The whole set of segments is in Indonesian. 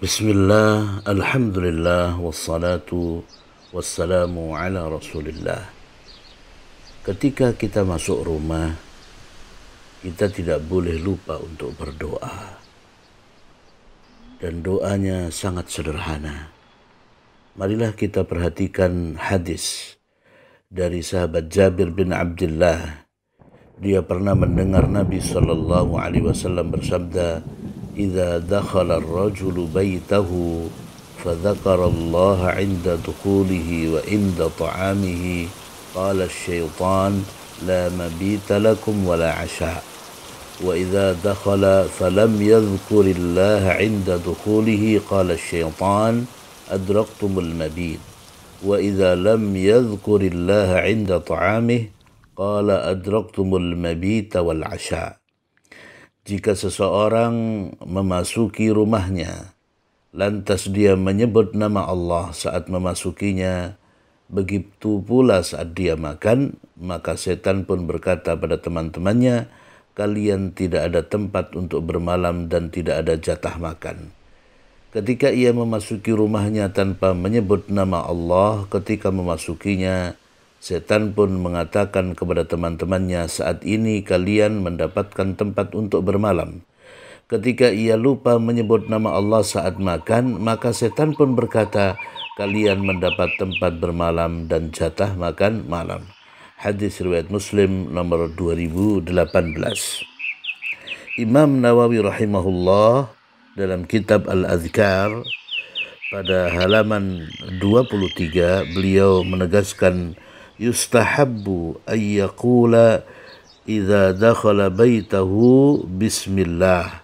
Bismillah, Alhamdulillah, wassalatu wassalamu ala rasulillah. Ketika kita masuk rumah, kita tidak boleh lupa untuk berdoa. Dan doanya sangat sederhana. Marilah kita perhatikan hadis dari sahabat Jabir bin Abdullah. Dia pernah mendengar Nabi Shallallahu Alaihi Wasallam bersabda, إذا دخل الرجل بيته فذكر الله عند دخوله وعند طعامه قال الشيطان لا مبيت لكم ولا عشاء وإذا دخل فلم يذكر الله عند دخوله قال الشيطان أدركتم المبيت وإذا لم يذكر الله عند طعامه قال أدركتم المبيت والعشاء Jika seseorang memasuki rumahnya, lantas dia menyebut nama Allah saat memasukinya, begitu pula saat dia makan, maka setan pun berkata pada teman-temannya, "Kalian tidak ada tempat untuk bermalam dan tidak ada jatah makan." Ketika ia memasuki rumahnya tanpa menyebut nama Allah, ketika memasukinya, Setan pun mengatakan kepada teman-temannya, "Saat ini kalian mendapatkan tempat untuk bermalam." Ketika ia lupa menyebut nama Allah saat makan, maka setan pun berkata, "Kalian mendapat tempat bermalam dan jatah makan malam." Hadis riwayat Muslim nomor 2018. Imam Nawawi rahimahullah dalam kitab Al-Azkar pada halaman 23 beliau menegaskan yustahabbu بيته idza dakhala baitahu bismillah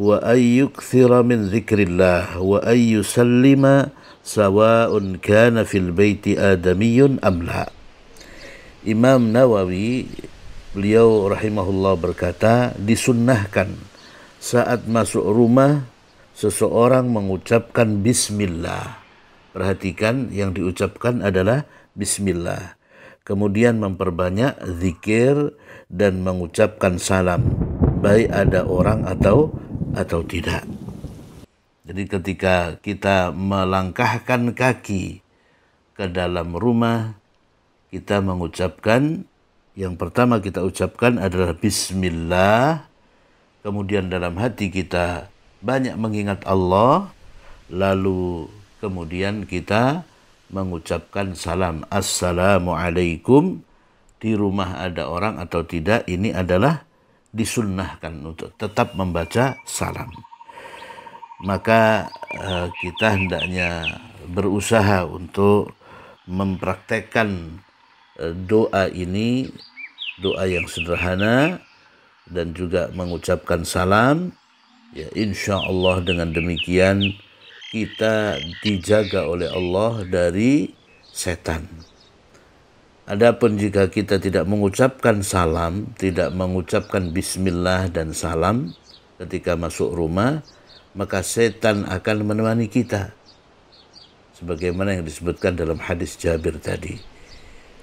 wa ذكر min dzikrillah wa سواء sawa'un kana fil baiti أم لا. Imam Nawawi beliau rahimahullah berkata disunnahkan saat masuk rumah seseorang mengucapkan bismillah perhatikan yang diucapkan adalah bismillah kemudian memperbanyak zikir dan mengucapkan salam baik ada orang atau atau tidak. Jadi ketika kita melangkahkan kaki ke dalam rumah kita mengucapkan yang pertama kita ucapkan adalah bismillah kemudian dalam hati kita banyak mengingat Allah lalu kemudian kita mengucapkan salam assalamualaikum di rumah ada orang atau tidak ini adalah disunnahkan untuk tetap membaca salam maka eh, kita hendaknya berusaha untuk mempraktekkan eh, doa ini doa yang sederhana dan juga mengucapkan salam ya insya dengan demikian kita dijaga oleh Allah dari setan. Adapun jika kita tidak mengucapkan salam, tidak mengucapkan bismillah dan salam ketika masuk rumah, maka setan akan menemani kita. Sebagaimana yang disebutkan dalam hadis Jabir tadi.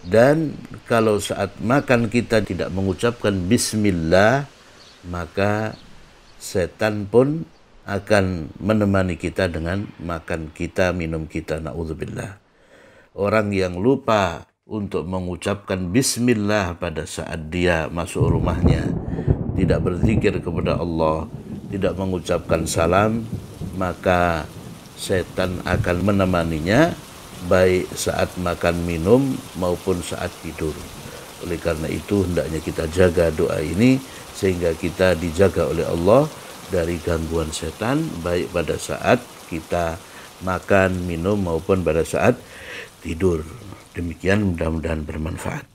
Dan kalau saat makan kita tidak mengucapkan bismillah, maka setan pun akan menemani kita dengan makan kita, minum kita, na'udzubillah. Orang yang lupa untuk mengucapkan bismillah pada saat dia masuk rumahnya, tidak berzikir kepada Allah, tidak mengucapkan salam, maka setan akan menemaninya baik saat makan minum maupun saat tidur. Oleh karena itu hendaknya kita jaga doa ini sehingga kita dijaga oleh Allah dari gangguan setan baik pada saat kita makan, minum maupun pada saat tidur. Demikian mudah-mudahan bermanfaat.